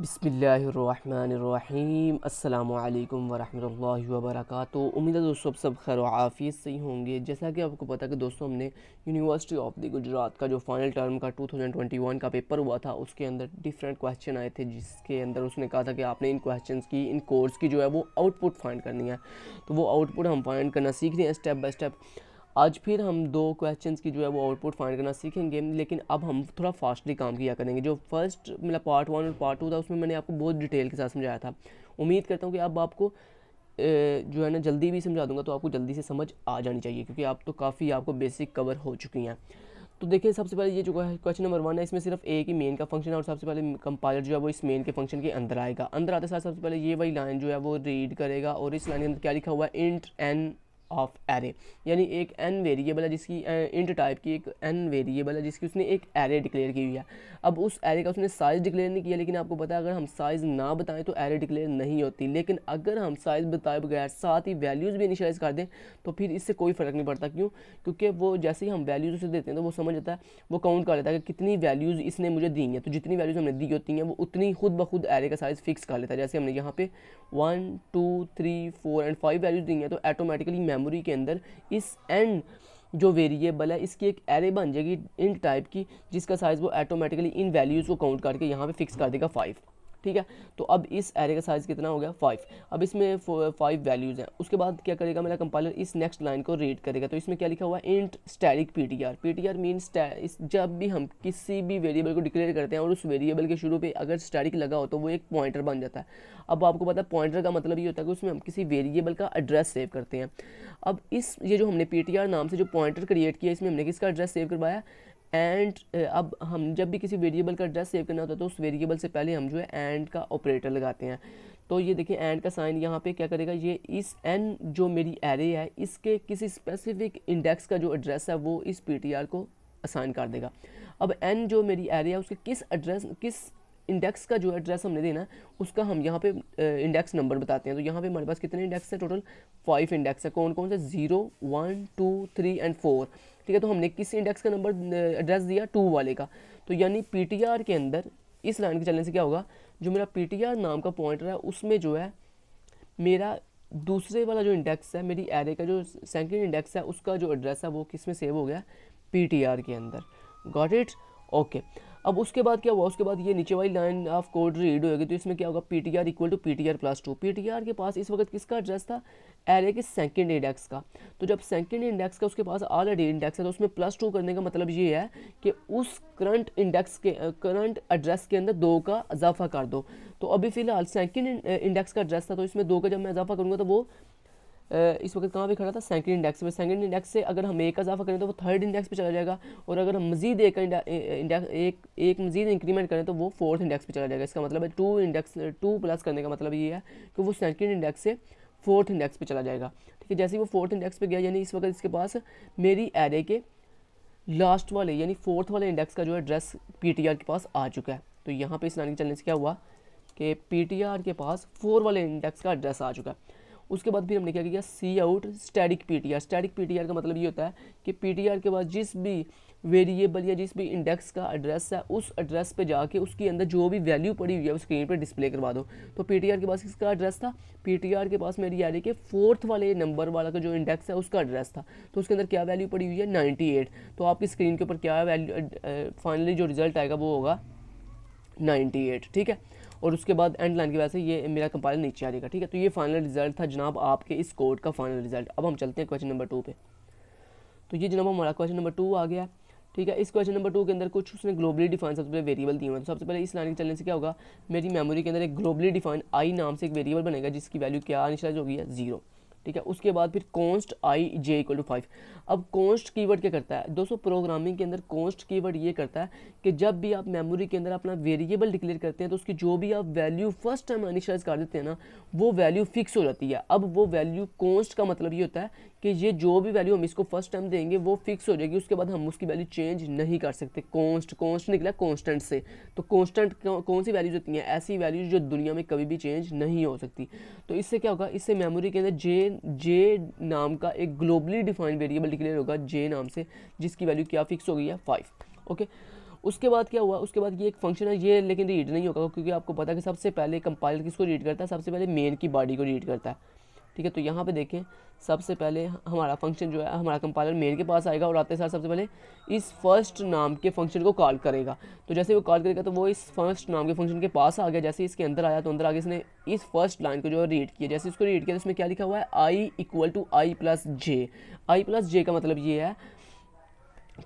बसमीम् अल्लाम वरहमल वबरक उम्मीद है दोस्तों आप सब खैर आफियत से ही होंगे जैसा कि आपको पता है कि दोस्तों हमने यूनिवर्सिटी ऑफ द गुजरात का जो फाइनल टर्म का 2021 का पेपर हुआ था उसके अंदर डिफरेंट क्वेश्चन आए थे जिसके अंदर उसने कहा था कि आपने इन क्वेश्चन की इन कोर्स की जो है वो आउटपुट फाइंड करनी है तो वो आउटपुट हम फाइंड करना सीख रहे हैं स्टेप बाई स्टेप आज फिर हम दो क्वेश्चंस की जो है वो आउटपुट फाइंड करना सीखेंगे लेकिन अब हम थोड़ा फास्टली काम किया करेंगे जो फर्स्ट मेरा पार्ट वन और पार्ट टू था उसमें मैंने आपको बहुत डिटेल के साथ समझाया था उम्मीद करता हूँ कि अब आपको जो है ना जल्दी भी समझा दूंगा तो आपको जल्दी से समझ आ जानी चाहिए क्योंकि आप तो काफ़ी आपको बेसिक कवर हो चुकी हैं तो देखिए सबसे पहले ये जो है क्वेश्चन नंबर वन है इसमें सिर्फ एक ही मेन का फंक्शन है और सबसे पहले कंपाइलर जो है वो इस मेन के फंक्शन के अंदर आएगा अंदर आते साथ सबसे पहले ये वही लाइन जो है वो रीड करेगा और इस लाइन के अंदर क्या लिखा हुआ है इंट एन ऑफ एरे यानी एक एन वेरिएबल है जिसकी इंट टाइप की एक एन वेरिएबल है जिसकी उसने एक एरे डिक्लेयर की हुई है अब उस एरे का उसने साइज़ डिक्लेयर नहीं किया लेकिन आपको पता है अगर हम साइज़ ना बताएं तो एरे डिक्लेयर नहीं होती लेकिन अगर हम साइज़ बताए बगैर साथ ही वैल्यूज़ भी इनिशलाइज कर दें तो फिर इससे कोई फ़र्क नहीं पड़ता क्यों क्योंकि वो जैसे ही हम वैल्यूज़ उसे देते हैं तो वो समझ जाता है वो काउंट कर लेता है कि कितनी वैल्यूज़ इसने मुझे दी हैं तो जितनी वैल्यूज़ हमने दी होती हैं वो उतनी खुद ब खुद एरे का साइज़ फिक्स कर लेता है जैसे हमने यहाँ पे one two three four and five values दी हैं तो ऑटोमेटिकली मेमोरी के अंदर इस एंड जो वेरिएबल है इसकी एक एरे बन जाएगी इन टाइप की जिसका साइज़ वो ऑटोमेटिकली इन वैल्यूज़ को काउंट करके यहाँ पे फिक्स कर देगा फाइव ठीक है तो अब इस एरे का साइज़ कितना हो गया फाइव अब इसमें फाइव वैल्यूज़ हैं उसके बाद क्या करेगा मेरा कंपाइलर इस नेक्स्ट लाइन को रीड करेगा तो इसमें क्या लिखा हुआ है int static P T R P T R mean जब भी हम किसी भी वेरिएबल को डिक्लेयर करते हैं और उस वेरिएबल के शुरू पे अगर स्टैटिक लगा हो तो वो एक पॉइंटर बन जाता है अब आपको पता है पॉइंटर का मतलब ये होता है कि उसमें हम किसी वेरिएबल का एड्रेस सेव करते हैं अब इस ये जो हमने पी टी आर नाम से जो पॉइंटर क्रिएट किया इसमें हमने किसका एड्रेस सेव करवाया एंड uh, अब हम जब भी किसी वेरिएबल का एड्रेस सेव करना होता है तो उस वेरिएबल से पहले हम जो है एंड का ऑपरेटर लगाते हैं तो ये देखिए एंड का साइन यहाँ पे क्या करेगा ये इस एन जो मेरी एरे है इसके किसी स्पेसिफिक इंडेक्स का जो एड्रेस है वो इस पीटीआर को असाइन कर देगा अब एन जो मेरी एरे है उसके किस एड्रेस किस इंडेक्स का जो एड्रेस हमने देना है उसका हम यहाँ पे इंडेक्स नंबर बताते हैं तो यहाँ पे हमारे पास कितने इंडेक्स है टोटल फाइव इंडेक्स है कौन कौन से zero one two three and four ठीक है तो हमने किस इंडेक्स का नंबर एड्रेस दिया टू वाले का तो यानी पी के अंदर इस लाइन के चलने से क्या होगा जो मेरा पी नाम का पॉइंटर है उसमें जो है मेरा दूसरे वाला जो इंडेक्स है मेरी एरे का जो सेकेंड इंडेक्स है उसका जो एड्रेस है वो किस में सेव हो गया पी के अंदर गॉट इट ओके अब उसके बाद क्या हुआ उसके बाद ये नीचे वाली लाइन ऑफ कोड रीड होगी तो इसमें क्या होगा P T R equal to P T R plus two P T R के पास इस वक्त किसका एड्रेस था एरे के सेकंड इंडेक्स का तो जब सेकंड इंडेक्स का उसके पास ऑलरेडी इंडेक्स है तो उसमें प्लस टू करने का मतलब ये है कि उस करंट इंडेक्स के करंट एड्रेस के अंदर दो का इजाफा कर दो तो अभी फ़िलहाल सेकंड इंडेक्स का एड्रेस था तो इसमें दो का जब मैं इजाफा करूँगा तो वो इस वक्त कहाँ पे खड़ा था सेकंड इंडेक्स पे सेकंड इंडेक्स से अगर हम एक इजाफा करें तो वो थर्ड इंडेक्स पे चला जाएगा और अगर हम मजीद एक इंडेक्स एक एक मजीद इंक्रीमेंट करें तो वो फोर्थ इंडेक्स पे चला जाएगा इसका मतलब है टू इंडेक्स टू प्लस करने का मतलब ये है कि वो सेकंड इंडेक्स से फोर्थ इंडेक्स पर चला जाएगा ठीक है जैसे वो फोर्थ इंडेक्स पे गया यानी इस वक्त इसके पास मेरी एरे के लास्ट वाले यानी फोर्थ वाले इंडेक्स का जो एड्रेस पी टी आर के पास आ चुका है तो यहाँ पर इस लाइन के चलने से क्या हुआ कि पी टी आर के पास फोर वाले इंडेक्स का एड्रेस आ चुका है उसके बाद फिर हमने क्या किया C out static P static P का मतलब ये होता है कि पी के बाद जिस भी वेरिएबल या जिस भी इंडेक्स का एड्रेस है उस एड्रेस पे जाके उसके अंदर जो भी वैल्यू पड़ी हुई है उस स्क्रीन पे डिस्प्ले करवा दो तो पी के पास किसका एड्रेस था पी के पास मेरी यानी कि फोर्थ वाले नंबर वाला का जो इंडेक्स है उसका एड्रेस था तो उसके अंदर क्या वैल्यू पड़ी हुई है नाइन्टी तो आपकी स्क्रीन के ऊपर क्या वैल्यू फाइनली जो रिजल्ट आएगा वो होगा नाइन्टी ठीक है और उसके बाद एंड लाइन की वजह से ये मेरा कंपाइलर नीचे आ जाएगा ठीक है तो ये फाइनल रिजल्ट था जनाब आपके इस कोड का फाइनल रिजल्ट अब हम चलते हैं क्वेश्चन नंबर टू पे तो ये जनाब हमारा क्वेश्चन नंबर टू आ गया ठीक है इस क्वेश्चन नंबर टू के अंदर कुछ उसने ग्लोबली डिफाइन सबसे पहले वेरिएबल दिए हुए तो सबसे पहले इस लाइन के चलने से क्या होगा मेरी मेमोरी के अंदर एक ग्लोबली डिफाइन आई नाम से एक वेरिएबल बनेगा जिसकी वैल्यू क्या निशाज होगी जीरो ठीक है उसके बाद फिर const I J equal to five अब कॉन्स्ट कीवर्ड क्या करता है दोस्तों प्रोग्रामिंग के अंदर कॉन्स्ट कीवर्ड ये करता है कि जब भी आप मेमोरी के अंदर अपना वेरिएबल डिक्लेयर करते हैं तो उसकी जो भी आप वैल्यू फर्स्ट टाइम इनिशलाइज कर देते हैं ना वो वैल्यू फिक्स हो जाती है अब वो वैल्यू कॉन्स्ट का मतलब ये होता है कि ये जो भी वैल्यू हम इसको फर्स्ट टाइम देंगे वो फिक्स हो जाएगी उसके बाद हम उसकी वैल्यू चेंज नहीं कर सकते कॉन्स्ट कॉन्स्ट निकला कॉन्स्टेंट से तो कॉन्स्टेंट कौन सी वैल्यूज होती हैं ऐसी वैल्यूज जो दुनिया में कभी भी चेंज नहीं हो सकती तो इससे क्या होगा इससे मेमोरी के अंदर जे जे नाम का एक ग्लोबली डिफाइंड वेरिएबल डिक्लेयर होगा जे नाम से जिसकी वैल्यू क्या फिक्स हो गई है फाइव ओके उसके बाद क्या हुआ उसके बाद ये एक फंक्शन है ये लेकिन रीड नहीं होगा क्योंकि आपको पता है कि सबसे पहले कंपाइलर किसको रीड करता है सबसे पहले मेन की बॉडी को रीड करता है ठीक है तो यहाँ पे देखें सबसे पहले हमारा फंक्शन जो है हमारा कंपाइलर मेन के पास आएगा और आते साथ सबसे पहले इस फर्स्ट नाम के फंक्शन को कॉल करेगा तो जैसे वो कॉल करेगा तो वो इस फर्स्ट नाम के फंक्शन के पास आ गया जैसे इसके अंदर आया तो अंदर आगे इसने इस फर्स्ट लाइन को जो है रीड किया जैसे इसको रीड किया तो इसमें क्या लिखा हुआ है I equal to I plus J I plus J का मतलब ये है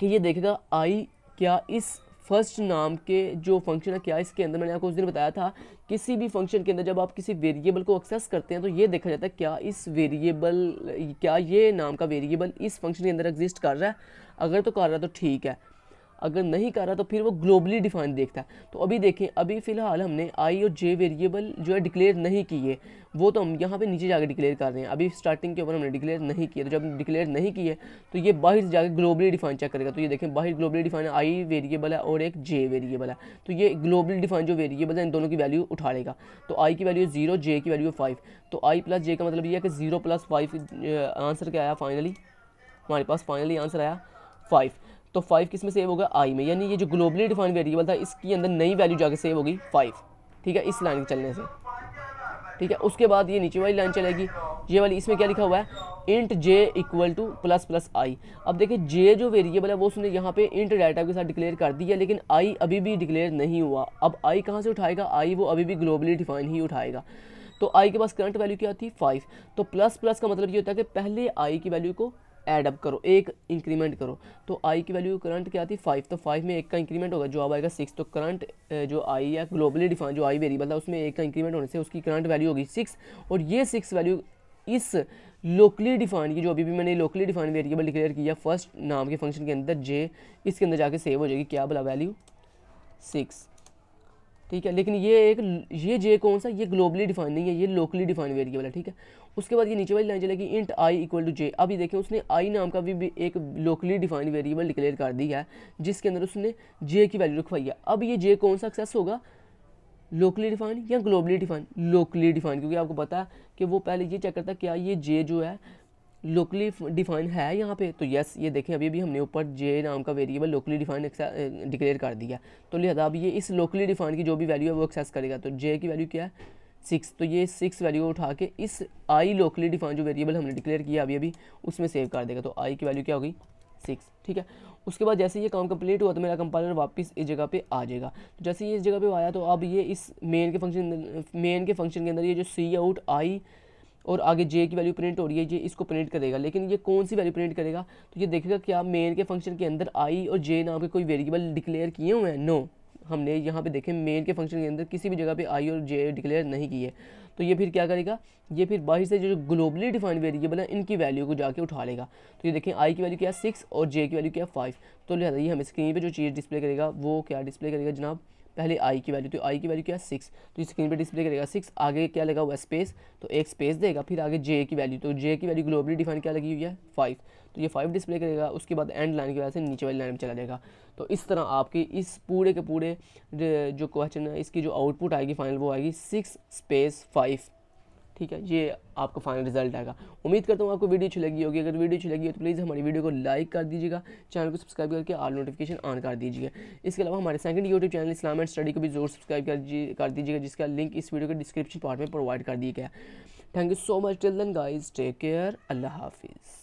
कि ये देखेगा आई क्या इस फर्स्ट नाम के जो फंक्शन है क्या इसके अंदर मैंने आपको उस दिन बताया था किसी भी फंक्शन के अंदर जब आप किसी वेरिएबल को एक्सेस करते हैं तो ये देखा जाता है क्या इस वेरिएबल क्या ये नाम का वेरिएबल इस फंक्शन के अंदर एग्जिस्ट कर रहा है अगर तो कर रहा है तो ठीक है अगर नहीं कर रहा तो फिर वो ग्लोबली डिफाइन देखता है तो अभी देखें अभी फ़िलहाल हमने आई और जे वेरिएबल जो है डिक्लेयर नहीं किए वो तो हम यहाँ पे नीचे जाकर डिक्लेयर कर रहे हैं अभी स्टार्टिंग के ऊपर हमने डिक्लेयर नहीं किया तो जब डिक्लेयर नहीं किए तो ये बाहर जाकर ग्लोबली डिफाइन चेक करेगा तो ये देखें बाहर ग्लोबली डिफाइन आई वेरिएबल है और एक जे वेरिएबल है तो ये ग्लोबली डिफाइन जो वेरिएबल है इन दोनों की वैल्यू उठा लेगा तो आई की वैल्यू जीरो जे की वैल्यू फाइव तो आई प्लस जे का मतलब ये है कि जीरो प्लस फाइव आंसर क्या आया फाइनली हमारे पास फाइनली आंसर आया फाइव तो फाइव किस में सेव होगा आई में यानी ये जो ग्लोबली डिफाइंड वेरिएबल था इसके अंदर नई वैल्यू जाकर सेव होगी फाइव ठीक है इस लाइन के चलने से ठीक है उसके बाद ये नीचे वाली लाइन चलेगी ये वाली इसमें क्या लिखा हुआ है int J equal to plus plus I अब देखिए जे जो वेरिएबल है वो उसने यहाँ पे इंट डाटा के साथ डिक्लेयर कर दिया लेकिन आई अभी भी डिक्लेयर नहीं हुआ अब आई कहाँ से उठाएगा आई वो अभी भी ग्लोबली डिफाइन ही उठाएगा तो आई के पास करंट वैल्यू क्या थी फाइव तो प्लस प्लस का मतलब ये होता है कि पहले आई की वैल्यू को एडअप करो एक इंक्रीमेंट करो तो आई की वैल्यू करंट क्या आती है फाइव तो फाइव में एक का इंक्रीमेंट होगा जो अब आएगा सिक्स तो करंट जो आई या ग्लोबली डिफाइन जो आई वेरिएबल था उसमें एक का इंक्रीमेंट होने से उसकी करंट वैल्यू होगी सिक्स और ये सिक्स वैल्यू इस लोकली डिफाइन की जो अभी भी मैंने लोकली डिफाइन वेरिएबल डिक्लेयर किया फर्स्ट नाम के फंक्शन के अंदर जे इसके अंदर जाके सेव हो जाएगी क्या बोला वैल्यू सिक्स ठीक है लेकिन ये एक ये जे कौन सा ये ग्लोबली डिफाइन नहीं है ये लोकली डिफाइन वेरिएबल है ठीक है उसके बाद ये नीचे वाली लाइन चलेगी int I equal to J अभी देखें उसने आई नाम का भी, भी एक लोकली डिफाइन वेरिएबल डिक्लेयर कर दिया है जिसके अंदर उसने जे की वैल्यू रखवाई है अब ये जे कौन सा एक्सेस होगा लोकली डिफाइन या ग्लोबली डिफाइन लोकली डिफाइन क्योंकि आपको पता है कि वो पहले ये चेक करता है क्या ये जे जो है लोकली डिफाइन है यहाँ पे तो यस ये देखें अभी भी हमने ऊपर जे नाम का वेरिएबल लोकली डिफाइन डिक्लेयर कर दिया तो लिहाजा अब ये इस लोकली डिफाइन की जो भी वैल्यू है वो एक्सेस करेगा तो जे की वैल्यू क्या है सिक्स तो ये सिक्स वैल्यू उठा के इस आई लोकली डिफाइन जो वेरिएबल हमने डिक्लेयर किया अभी अभी उसमें सेव कर देगा तो आई की वैल्यू क्या होगी सिक्स ठीक है उसके बाद जैसे ये काम कंप्लीट हुआ तो मेरा कंपाइलर वापस इस जगह पे आ जाएगा तो जैसे ये इस जगह पे आया तो अब ये इस मेन के फंक्शन मेन के फंक्शन के अंदर ये जो सी आउट आई और आगे जे की वैल्यू प्रिंट हो रही है ये इसको प्रिंट करेगा लेकिन ये कौन सी वैल्यू प्रिंट करेगा तो ये देखेगा क्या मेन के फंक्शन के अंदर आई और जे नाम के कोई वेरिएबल डिक्लेयर किए हुए हैं नो हमने यहाँ पे देखें मेन के फंक्शन के अंदर किसी भी जगह पे आई और जे डिक्लेयर नहीं की है तो ये फिर क्या करेगा ये फिर बाहर से जो ग्लोबली डिफाइंड वेरिएबल है इनकी वैल्यू को जाके उठा लेगा तो ये देखें आई की वैल्यू क्या है सिक्स और जे की वैल्यू क्या है फाइव तो लिहाजा ये हमें स्क्रीन पर जो चीज़ डिस्प्ले करेगा वो क्या डिस्प्ले करेगा जनाब पहले आई की वैल्यू तो आई की वैल्यू क्या है सिक्स तो स्क्रीन पर डिस्प्ले करेगा सिक्स आगे क्या लगा हुआ स्पेस तो एक स्पेस देगा फिर आगे जे की वैल्यू तो जे की वैल्यू ग्लोबली डिफाइन क्या लगी हुई है फाइव तो ये फाइव डिस्प्ले करेगा उसके बाद एंड लाइन की वजह से नीचे वाली लाइन में चला जाएगा तो इस तरह आपकी इस पूरे के पूरे जो क्वेश्चन है इसकी जो आउटपुट आएगी फाइनल वो आएगी सिक्स स्पेस फाइव ठीक है ये आपका फाइनल रिजल्ट आएगा उम्मीद करता हूँ आपको वीडियो अच्छी लगी होगी अगर वीडियो अच्छी लगी हो तो प्लीज़ हमारी वीडियो को लाइक कर दीजिएगा चैनल को सब्सक्राइब करके आल नोटिफिकेशन ऑन कर दीजिएगा इसके अलावा हमारे सेकंड यूट्यूब चैनल इस्लाम एंड स्टडी को भी जरूर सब्सक्राइब कर कर दीजिएगा जिसका लिंक इस वीडियो के डिस्क्रिप्शन पार्ट में प्रोवाइड कर दिया गया thank you so much till then guys take care अल्लाह हाफिज़